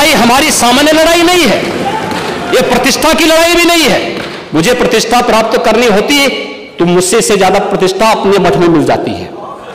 लड़ाई हमारी सामान्य लड़ाई नहीं है यह प्रतिष्ठा की लड़ाई भी नहीं है मुझे प्रतिष्ठा प्राप्त करनी होती है तो मुझसे से ज्यादा प्रतिष्ठा अपने मठ में मिल जाती है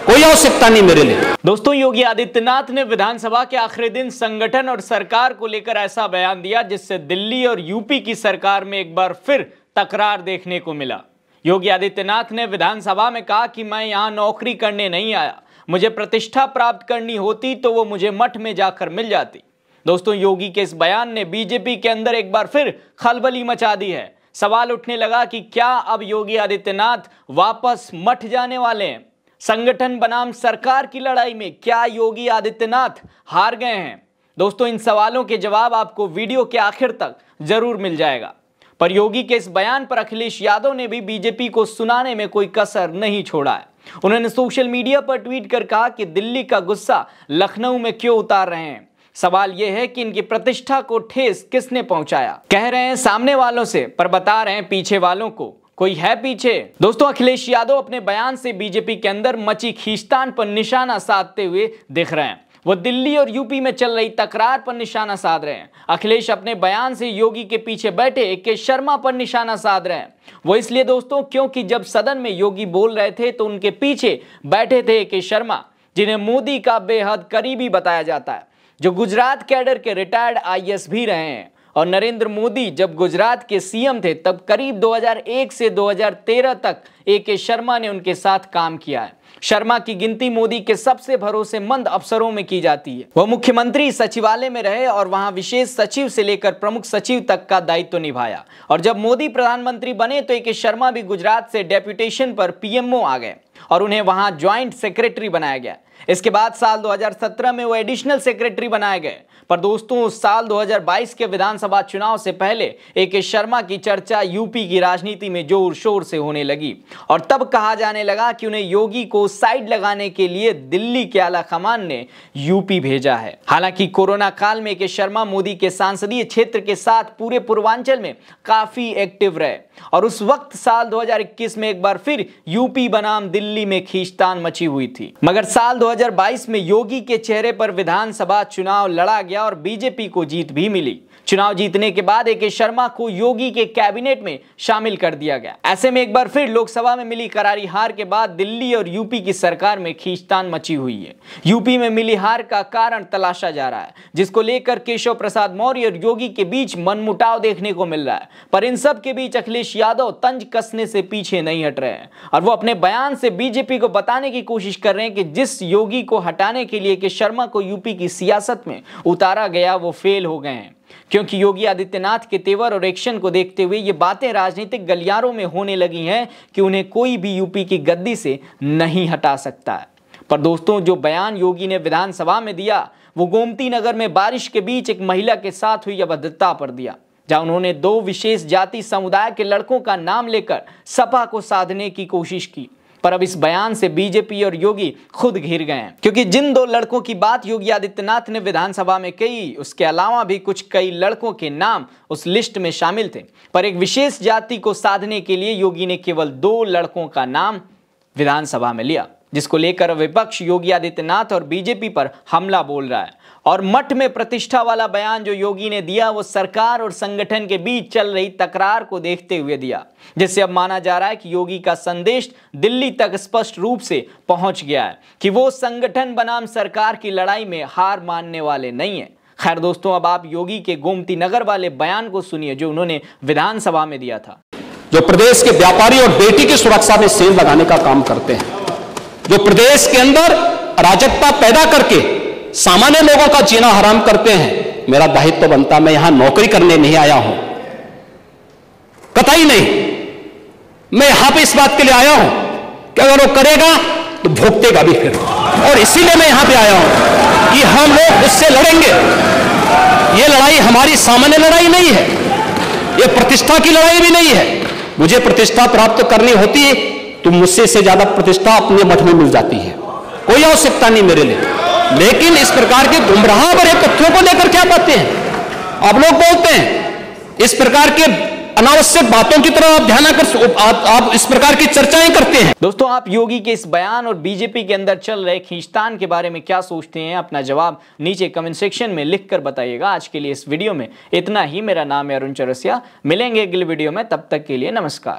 कोई आवश्यकता नहीं मेरे लिए दोस्तों योगी आदित्यनाथ ने विधानसभा के आखिरी दिन संगठन और सरकार को लेकर ऐसा बयान दिया जिससे दिल्ली और यूपी की सरकार में एक बार फिर तकरार देखने को मिला योगी आदित्यनाथ ने विधानसभा में कहा कि मैं यहाँ नौकरी करने नहीं आया मुझे प्रतिष्ठा प्राप्त करनी होती तो वो मुझे मठ में जाकर मिल जाती दोस्तों योगी के इस बयान ने बीजेपी के अंदर एक बार फिर खलबली मचा दी है सवाल उठने लगा कि क्या अब योगी आदित्यनाथ वापस मठ जाने वाले हैं संगठन बनाम सरकार की लड़ाई में क्या योगी आदित्यनाथ हार गए हैं दोस्तों इन सवालों के जवाब आपको वीडियो के आखिर तक जरूर मिल जाएगा पर योगी के इस बयान पर अखिलेश यादव ने भी बीजेपी को सुनाने में कोई कसर नहीं छोड़ा है उन्होंने सोशल मीडिया पर ट्वीट कर कहा कि दिल्ली का गुस्सा लखनऊ में क्यों उतार रहे हैं सवाल यह है कि इनकी प्रतिष्ठा को ठेस किसने पहुंचाया कह रहे हैं सामने वालों से पर बता रहे हैं पीछे वालों को कोई है पीछे दोस्तों अखिलेश यादव अपने बयान से बीजेपी के अंदर मची खींचतान पर निशाना साधते हुए दिख रहे हैं वो दिल्ली और यूपी में चल रही तकरार पर निशाना साध रहे हैं अखिलेश अपने बयान से योगी के पीछे बैठे के शर्मा पर निशाना साध रहे हैं वो इसलिए दोस्तों क्योंकि जब सदन में योगी बोल रहे थे तो उनके पीछे बैठे थे के शर्मा जिन्हें मोदी का बेहद करीबी बताया जाता है जो गुजरात कैडर के रिटायर्ड आईएएस भी रहे हैं और नरेंद्र मोदी जब गुजरात के सीएम थे तब करीब 2001 से 2013 तक ए के शर्मा ने उनके साथ काम किया है शर्मा की गिनती मोदी के सबसे भरोसेमंद अफसरों में की जाती है वह मुख्यमंत्री सचिवालय में रहे और वहां विशेष सचिव से लेकर प्रमुख सचिव तक का दायित्व तो निभाया और जब मोदी प्रधानमंत्री बने तो ए के शर्मा भी गुजरात से डेप्यूटेशन पर पीएमओ आ गए और उन्हें वहां ज्वाइंट सेक्रेटरी बनाया गया इसके बाद साल 2017 में वो एडिशनल सेक्रेटरी बनाए गए पर दोस्तों उस साल 2022 के विधानसभा चुनाव से पहले ए के शर्मा की चर्चा यूपी की राजनीति में जोर शोर से होने लगी और तब कहा जाने लगा कि उन्हें योगी को साइड लगाने के लिए दिल्ली के आला कमान ने यूपी भेजा है हालांकि कोरोना काल में के शर्मा मोदी के सांसदीय क्षेत्र के साथ पूरे पूर्वांचल में काफी एक्टिव रहे और उस वक्त साल दो में एक बार फिर यूपी बनाम दिल्ली दिल्ली में खींचतान मची हुई थी मगर साल 2022 में योगी के चेहरे पर विधानसभा चुनाव लड़ा गया और बीजेपी को जीत भी मिली चुनाव जीतने के बाद ए के शर्मा को योगी के कैबिनेट में शामिल कर दिया गया ऐसे में एक बार फिर लोकसभा में मिली करारी हार के बाद दिल्ली और यूपी की सरकार में खींचतान मची हुई है यूपी में मिली हार का कारण तलाशा जा रहा है जिसको लेकर केशव प्रसाद मौर्य और योगी के बीच मनमुटाव देखने को मिल रहा है पर इन सब के बीच अखिलेश यादव तंज कसने से पीछे नहीं हट रहे हैं और वो अपने बयान से बीजेपी को बताने की कोशिश कर रहे हैं कि जिस योगी को हटाने के लिए के शर्मा को यूपी की सियासत में उतारा गया वो फेल हो गए हैं क्योंकि योगी आदित्यनाथ के तेवर और एक्शन को देखते हुए ये बातें राजनीतिक गलियारों में होने लगी हैं कि उन्हें कोई भी यूपी की गद्दी से नहीं हटा सकता है पर दोस्तों जो बयान योगी ने विधानसभा में दिया वो गोमती नगर में बारिश के बीच एक महिला के साथ हुई अभद्रता पर दिया जहां उन्होंने दो विशेष जाति समुदाय के लड़कों का नाम लेकर सपा को साधने की कोशिश की पर अब इस बयान से बीजेपी और योगी खुद घिर गए हैं क्योंकि जिन दो लड़कों की बात योगी आदित्यनाथ ने विधानसभा में कही उसके अलावा भी कुछ कई लड़कों के नाम उस लिस्ट में शामिल थे पर एक विशेष जाति को साधने के लिए योगी ने केवल दो लड़कों का नाम विधानसभा में लिया जिसको लेकर विपक्ष योगी आदित्यनाथ और बीजेपी पर हमला बोल रहा है और मठ में प्रतिष्ठा वाला बयान जो योगी ने दिया वो सरकार और संगठन के बीच चल रही तकरार को देखते हुए दिया जिससे अब माना जा रहा है कि योगी का संदेश दिल्ली तक स्पष्ट रूप से पहुंच गया है कि वो संगठन बनाम सरकार की लड़ाई में हार मानने वाले नहीं है खैर दोस्तों अब आप योगी के गोमती नगर वाले बयान को सुनिए जो उन्होंने विधानसभा में दिया था जो प्रदेश के व्यापारी और बेटी की सुरक्षा में सेल लगाने का काम करते हैं जो प्रदेश के अंदर अराजकता पैदा करके सामान्य लोगों का जीना हराम करते हैं मेरा दायित्व तो बनता मैं यहां नौकरी करने नहीं आया हूं कतई नहीं मैं यहां पर इस बात के लिए आया हूं कि अगर वो करेगा तो भोगतेगा भी फिर और इसीलिए मैं यहां पे आया हूं कि हम लोग उससे लड़ेंगे ये लड़ाई हमारी सामान्य लड़ाई नहीं है ये प्रतिष्ठा की लड़ाई भी नहीं है मुझे प्रतिष्ठा प्राप्त करनी होती तो मुझसे इससे ज्यादा प्रतिष्ठा अपने मठ में मिल जाती है कोई आवश्यकता नहीं मेरे लिए लेकिन इस प्रकार के गुमराह भरे तथ्यों को लेकर क्या कहते हैं आप लोग बोलते हैं इस प्रकार के अनावश्यक बातों की तरह आप ध्यान आकर आप, आप इस प्रकार की चर्चाएं करते हैं दोस्तों आप योगी के इस बयान और बीजेपी के अंदर चल रहे खींचतान के बारे में क्या सोचते हैं अपना जवाब नीचे कमेंट सेक्शन में लिखकर बताइएगा आज के लिए इस वीडियो में इतना ही मेरा नाम है अरुण चरसिया मिलेंगे अगले वीडियो में तब तक के लिए नमस्कार